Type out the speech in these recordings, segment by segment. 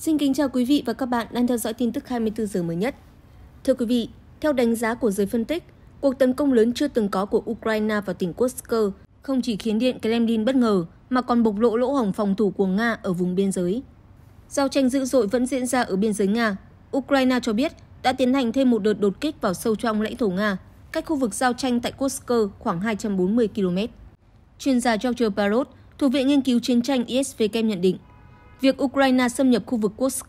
Xin kính chào quý vị và các bạn đang theo dõi tin tức 24 giờ mới nhất. Thưa quý vị, theo đánh giá của giới phân tích, cuộc tấn công lớn chưa từng có của Ukraine vào tỉnh Kursk không chỉ khiến Điện Kremlin bất ngờ mà còn bộc lộ lỗ hổng phòng thủ của Nga ở vùng biên giới. Giao tranh dữ dội vẫn diễn ra ở biên giới Nga. Ukraine cho biết đã tiến hành thêm một đợt đột kích vào sâu trong lãnh thổ Nga, cách khu vực giao tranh tại Kursk khoảng 240 km. Chuyên gia George Barot, thuộc Viện Nghiên cứu Chiến tranh ISV Kem nhận định, việc Ukraine xâm nhập khu vực Kursk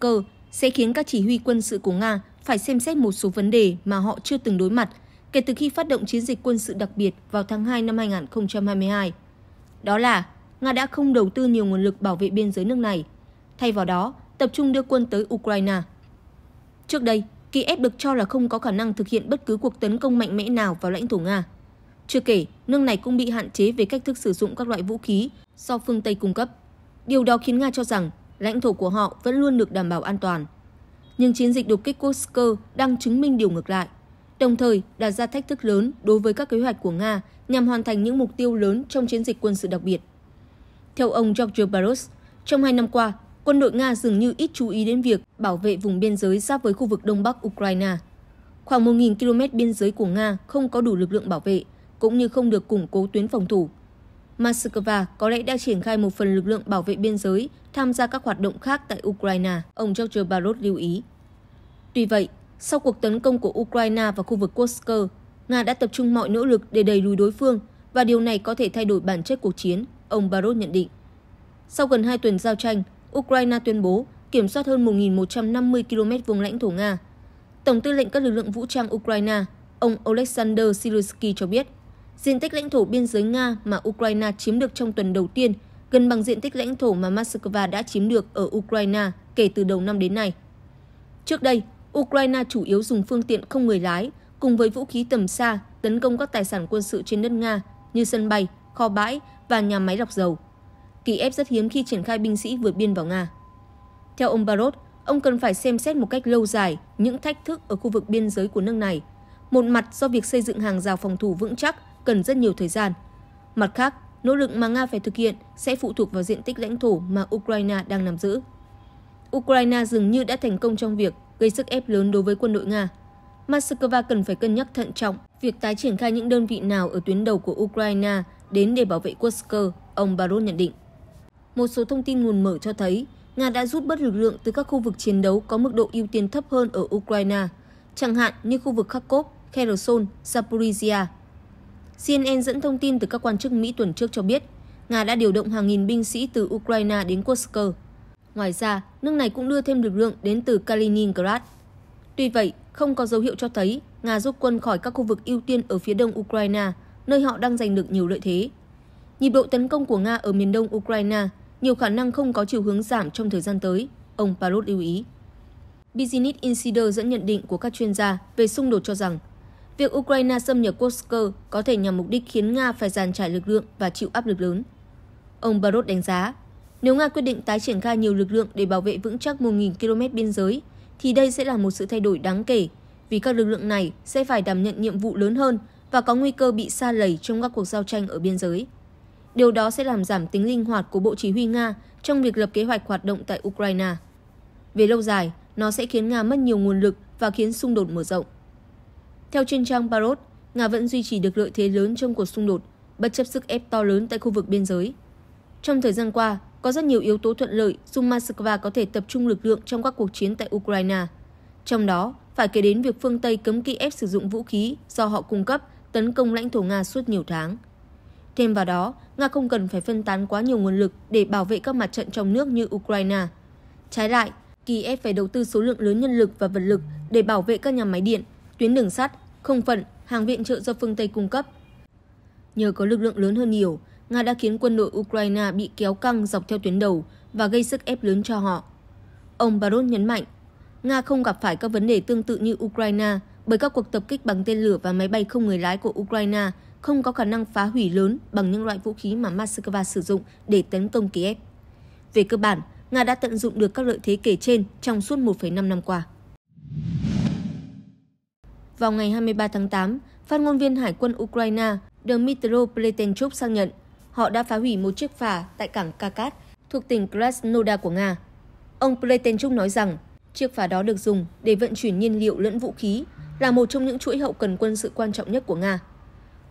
sẽ khiến các chỉ huy quân sự của Nga phải xem xét một số vấn đề mà họ chưa từng đối mặt kể từ khi phát động chiến dịch quân sự đặc biệt vào tháng 2 năm 2022. Đó là Nga đã không đầu tư nhiều nguồn lực bảo vệ biên giới nước này, thay vào đó tập trung đưa quân tới Ukraine. Trước đây, Kiev được cho là không có khả năng thực hiện bất cứ cuộc tấn công mạnh mẽ nào vào lãnh thổ Nga. Chưa kể, nước này cũng bị hạn chế về cách thức sử dụng các loại vũ khí do phương Tây cung cấp. Điều đó khiến Nga cho rằng lãnh thổ của họ vẫn luôn được đảm bảo an toàn. Nhưng chiến dịch đột kích Kursk đang chứng minh điều ngược lại, đồng thời đặt ra thách thức lớn đối với các kế hoạch của Nga nhằm hoàn thành những mục tiêu lớn trong chiến dịch quân sự đặc biệt. Theo ông George Barros, trong hai năm qua, quân đội Nga dường như ít chú ý đến việc bảo vệ vùng biên giới giáp với khu vực đông bắc Ukraine. Khoảng 1.000 km biên giới của Nga không có đủ lực lượng bảo vệ, cũng như không được củng cố tuyến phòng thủ Moscow có lẽ đã triển khai một phần lực lượng bảo vệ biên giới tham gia các hoạt động khác tại Ukraine, ông George Barot lưu ý. Tuy vậy, sau cuộc tấn công của Ukraine vào khu vực Kursk, Nga đã tập trung mọi nỗ lực để đẩy lùi đối phương và điều này có thể thay đổi bản chất cuộc chiến, ông Barot nhận định. Sau gần 2 tuần giao tranh, Ukraine tuyên bố kiểm soát hơn 1.150 km vùng lãnh thổ Nga. Tổng tư lệnh các lực lượng vũ trang Ukraine, ông Oleksandr Silursky cho biết Diện tích lãnh thổ biên giới Nga mà Ukraine chiếm được trong tuần đầu tiên gần bằng diện tích lãnh thổ mà Moscow đã chiếm được ở Ukraine kể từ đầu năm đến nay. Trước đây, Ukraine chủ yếu dùng phương tiện không người lái cùng với vũ khí tầm xa tấn công các tài sản quân sự trên đất Nga như sân bay, kho bãi và nhà máy lọc dầu. Kiev rất hiếm khi triển khai binh sĩ vượt biên vào Nga. Theo ông Barot, ông cần phải xem xét một cách lâu dài những thách thức ở khu vực biên giới của nước này. Một mặt do việc xây dựng hàng rào phòng thủ vững chắc cần rất nhiều thời gian. Mặt khác, nỗ lực mà Nga phải thực hiện sẽ phụ thuộc vào diện tích lãnh thổ mà Ukraine đang nắm giữ. Ukraine dường như đã thành công trong việc gây sức ép lớn đối với quân đội Nga. Moscow cần phải cân nhắc thận trọng việc tái triển khai những đơn vị nào ở tuyến đầu của Ukraine đến để bảo vệ Kursk, ông Barot nhận định. Một số thông tin nguồn mở cho thấy Nga đã rút bớt lực lượng từ các khu vực chiến đấu có mức độ ưu tiên thấp hơn ở Ukraine, chẳng hạn như khu vực Kharkov, Kherson, Zaporizhia CNN dẫn thông tin từ các quan chức Mỹ tuần trước cho biết, Nga đã điều động hàng nghìn binh sĩ từ Ukraine đến Kursk. Ngoài ra, nước này cũng đưa thêm lực lượng đến từ Kaliningrad. Tuy vậy, không có dấu hiệu cho thấy Nga rút quân khỏi các khu vực ưu tiên ở phía đông Ukraine, nơi họ đang giành được nhiều lợi thế. Nhịp độ tấn công của Nga ở miền đông Ukraine nhiều khả năng không có chiều hướng giảm trong thời gian tới, ông Parrot lưu ý. Business Insider dẫn nhận định của các chuyên gia về xung đột cho rằng Việc Ukraine xâm nhập Kursk có thể nhằm mục đích khiến Nga phải giàn trải lực lượng và chịu áp lực lớn. Ông Barot đánh giá, nếu Nga quyết định tái triển khai nhiều lực lượng để bảo vệ vững chắc 1.000 km biên giới, thì đây sẽ là một sự thay đổi đáng kể, vì các lực lượng này sẽ phải đảm nhận nhiệm vụ lớn hơn và có nguy cơ bị xa lầy trong các cuộc giao tranh ở biên giới. Điều đó sẽ làm giảm tính linh hoạt của Bộ Chỉ huy Nga trong việc lập kế hoạch hoạt động tại Ukraine. Về lâu dài, nó sẽ khiến Nga mất nhiều nguồn lực và khiến xung đột mở rộng. Theo chuyên trang Barot, Nga vẫn duy trì được lợi thế lớn trong cuộc xung đột, bất chấp sức ép to lớn tại khu vực biên giới. Trong thời gian qua, có rất nhiều yếu tố thuận lợi giúp Moscow có thể tập trung lực lượng trong các cuộc chiến tại Ukraine. Trong đó, phải kể đến việc phương Tây cấm kỵ ép sử dụng vũ khí do họ cung cấp tấn công lãnh thổ Nga suốt nhiều tháng. Thêm vào đó, Nga không cần phải phân tán quá nhiều nguồn lực để bảo vệ các mặt trận trong nước như Ukraine. Trái lại, Kiev phải đầu tư số lượng lớn nhân lực và vật lực để bảo vệ các nhà máy điện, tuyến đường sắt không phận, hàng viện trợ do phương Tây cung cấp. Nhờ có lực lượng lớn hơn nhiều, Nga đã khiến quân đội Ukraine bị kéo căng dọc theo tuyến đầu và gây sức ép lớn cho họ. Ông Barot nhấn mạnh, Nga không gặp phải các vấn đề tương tự như Ukraine bởi các cuộc tập kích bằng tên lửa và máy bay không người lái của Ukraine không có khả năng phá hủy lớn bằng những loại vũ khí mà Moscow sử dụng để tấn công Kiev. Về cơ bản, Nga đã tận dụng được các lợi thế kể trên trong suốt 1,5 năm qua. Vào ngày 23 tháng 8, phát ngôn viên Hải quân Ukraine Dmitro Pletenchuk xác nhận họ đã phá hủy một chiếc phà tại cảng Kakat thuộc tỉnh Krasnodar của Nga. Ông Pletenchuk nói rằng chiếc phà đó được dùng để vận chuyển nhiên liệu lẫn vũ khí là một trong những chuỗi hậu cần quân sự quan trọng nhất của Nga.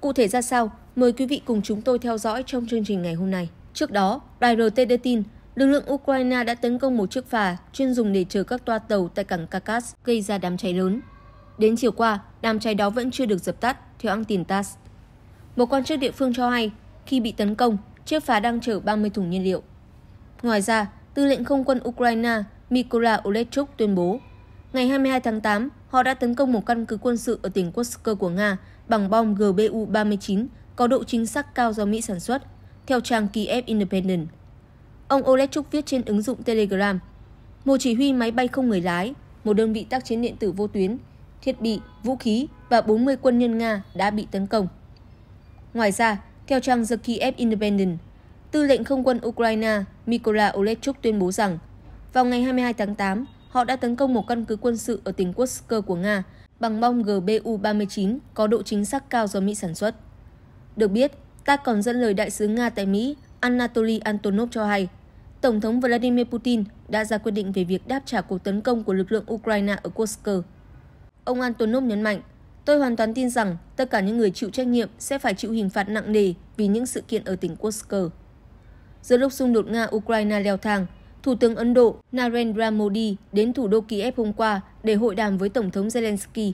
Cụ thể ra sao, mời quý vị cùng chúng tôi theo dõi trong chương trình ngày hôm nay. Trước đó, đài RT đưa tin lực lượng Ukraine đã tấn công một chiếc phà chuyên dùng để chở các toa tàu tại cảng Kakas gây ra đám cháy lớn. Đến chiều qua, đám cháy đó vẫn chưa được dập tắt, theo hãng tin TASS. Một quan chức địa phương cho hay, khi bị tấn công, chiếc phá đang chở 30 thùng nhiên liệu. Ngoài ra, tư lệnh không quân Ukraine Mykola Olechuk tuyên bố, ngày 22 tháng 8, họ đã tấn công một căn cứ quân sự ở tỉnh Kursk của Nga bằng bom GBU-39 có độ chính xác cao do Mỹ sản xuất, theo trang Kiev Independent. Ông Olechuk viết trên ứng dụng Telegram, một chỉ huy máy bay không người lái, một đơn vị tác chiến điện tử vô tuyến thiết bị, vũ khí và 40 quân nhân Nga đã bị tấn công. Ngoài ra, theo trang The Kiev Independent, tư lệnh không quân Ukraine Mykola Olechuk tuyên bố rằng vào ngày 22 tháng 8, họ đã tấn công một căn cứ quân sự ở tỉnh Kursk của Nga bằng bom GBU-39 có độ chính xác cao do Mỹ sản xuất. Được biết, ta còn dẫn lời đại sứ Nga tại Mỹ Anatoly Antonov cho hay, Tổng thống Vladimir Putin đã ra quyết định về việc đáp trả cuộc tấn công của lực lượng Ukraine ở Kursk. Ông Antonov nhấn mạnh, tôi hoàn toàn tin rằng tất cả những người chịu trách nhiệm sẽ phải chịu hình phạt nặng nề vì những sự kiện ở tỉnh Kursk. Giữa lúc xung đột Nga-Ukraine leo thang, Thủ tướng Ấn Độ Narendra Modi đến thủ đô Kiev hôm qua để hội đàm với Tổng thống Zelensky.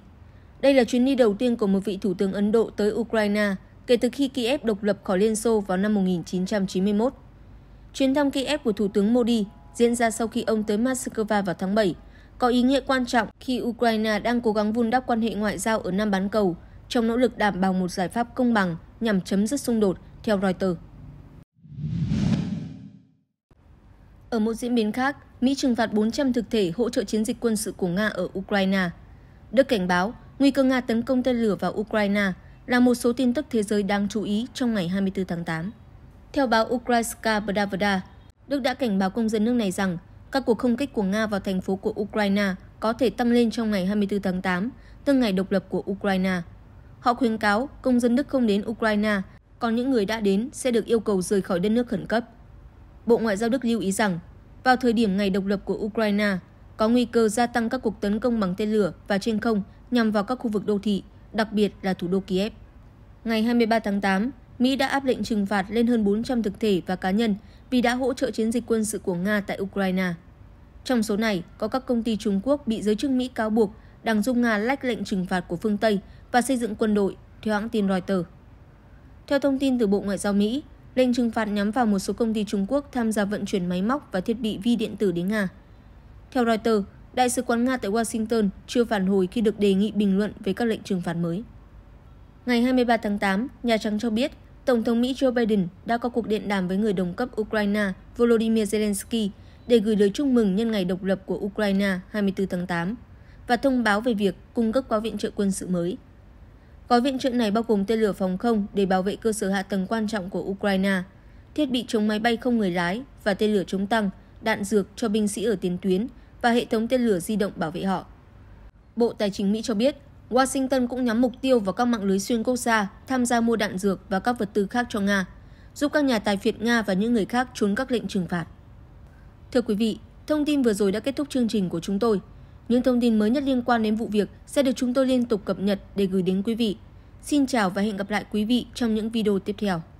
Đây là chuyến đi đầu tiên của một vị thủ tướng Ấn Độ tới Ukraine kể từ khi Kiev độc lập khỏi Liên Xô vào năm 1991. Chuyến thăm Kiev của Thủ tướng Modi diễn ra sau khi ông tới Moscow vào tháng 7 có ý nghĩa quan trọng khi Ukraine đang cố gắng vun đắp quan hệ ngoại giao ở Nam bán cầu trong nỗ lực đảm bảo một giải pháp công bằng nhằm chấm dứt xung đột, theo Reuters. Ở một diễn biến khác, Mỹ trừng phạt 400 thực thể hỗ trợ chiến dịch quân sự của Nga ở Ukraine. Đức cảnh báo nguy cơ Nga tấn công tên lửa vào Ukraine là một số tin tức thế giới đáng chú ý trong ngày 24 tháng 8. Theo báo Ukrainska Pravda, Đức đã cảnh báo công dân nước này rằng các cuộc không kích của Nga vào thành phố của Ukraine có thể tăng lên trong ngày 24 tháng 8, tức ngày độc lập của Ukraine. Họ khuyến cáo công dân Đức không đến Ukraine, còn những người đã đến sẽ được yêu cầu rời khỏi đất nước khẩn cấp. Bộ Ngoại giao Đức lưu ý rằng, vào thời điểm ngày độc lập của Ukraine, có nguy cơ gia tăng các cuộc tấn công bằng tên lửa và trên không nhằm vào các khu vực đô thị, đặc biệt là thủ đô Kiev. Ngày 23 tháng 8, Mỹ đã áp lệnh trừng phạt lên hơn 400 thực thể và cá nhân vì đã hỗ trợ chiến dịch quân sự của Nga tại Ukraine. Trong số này có các công ty Trung Quốc bị giới chức Mỹ cáo buộc đang giúp Nga lách lệnh trừng phạt của phương Tây và xây dựng quân đội, theo hãng tin Reuters. Theo thông tin từ Bộ Ngoại giao Mỹ, lệnh trừng phạt nhắm vào một số công ty Trung Quốc tham gia vận chuyển máy móc và thiết bị vi điện tử đến Nga. Theo Reuters, Đại sứ quán Nga tại Washington chưa phản hồi khi được đề nghị bình luận về các lệnh trừng phạt mới. Ngày 23 tháng 8, Nhà Trắng cho biết Tổng thống Mỹ Joe Biden đã có cuộc điện đàm với người đồng cấp Ukraine Volodymyr Zelensky để gửi lời chúc mừng nhân ngày độc lập của Ukraine 24 tháng 8 và thông báo về việc cung cấp gói viện trợ quân sự mới. Gói viện trợ này bao gồm tên lửa phòng không để bảo vệ cơ sở hạ tầng quan trọng của Ukraine, thiết bị chống máy bay không người lái và tên lửa chống tăng, đạn dược cho binh sĩ ở tiền tuyến và hệ thống tên lửa di động bảo vệ họ. Bộ Tài chính Mỹ cho biết, Washington cũng nhắm mục tiêu vào các mạng lưới xuyên quốc gia tham gia mua đạn dược và các vật tư khác cho Nga, giúp các nhà tài phiệt Nga và những người khác trốn các lệnh trừng phạt. Thưa quý vị, thông tin vừa rồi đã kết thúc chương trình của chúng tôi. Những thông tin mới nhất liên quan đến vụ việc sẽ được chúng tôi liên tục cập nhật để gửi đến quý vị. Xin chào và hẹn gặp lại quý vị trong những video tiếp theo.